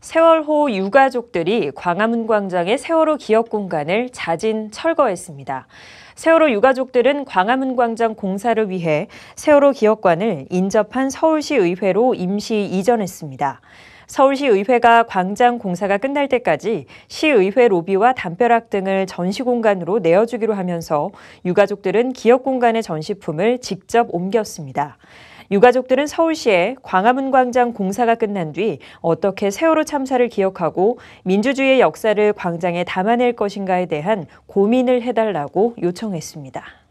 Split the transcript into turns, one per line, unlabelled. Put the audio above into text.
세월호 유가족들이 광화문 광장의 세월호 기억 공간을 자진 철거했습니다. 세월호 유가족들은 광화문 광장 공사를 위해 세월호 기억관을 인접한 서울시의회로 임시 이전했습니다. 서울시의회가 광장 공사가 끝날 때까지 시의회 로비와 담벼락 등을 전시 공간으로 내어주기로 하면서 유가족들은 기업 공간의 전시품을 직접 옮겼습니다. 유가족들은 서울시에 광화문 광장 공사가 끝난 뒤 어떻게 세월호 참사를 기억하고 민주주의의 역사를 광장에 담아낼 것인가에 대한 고민을 해달라고 요청했습니다.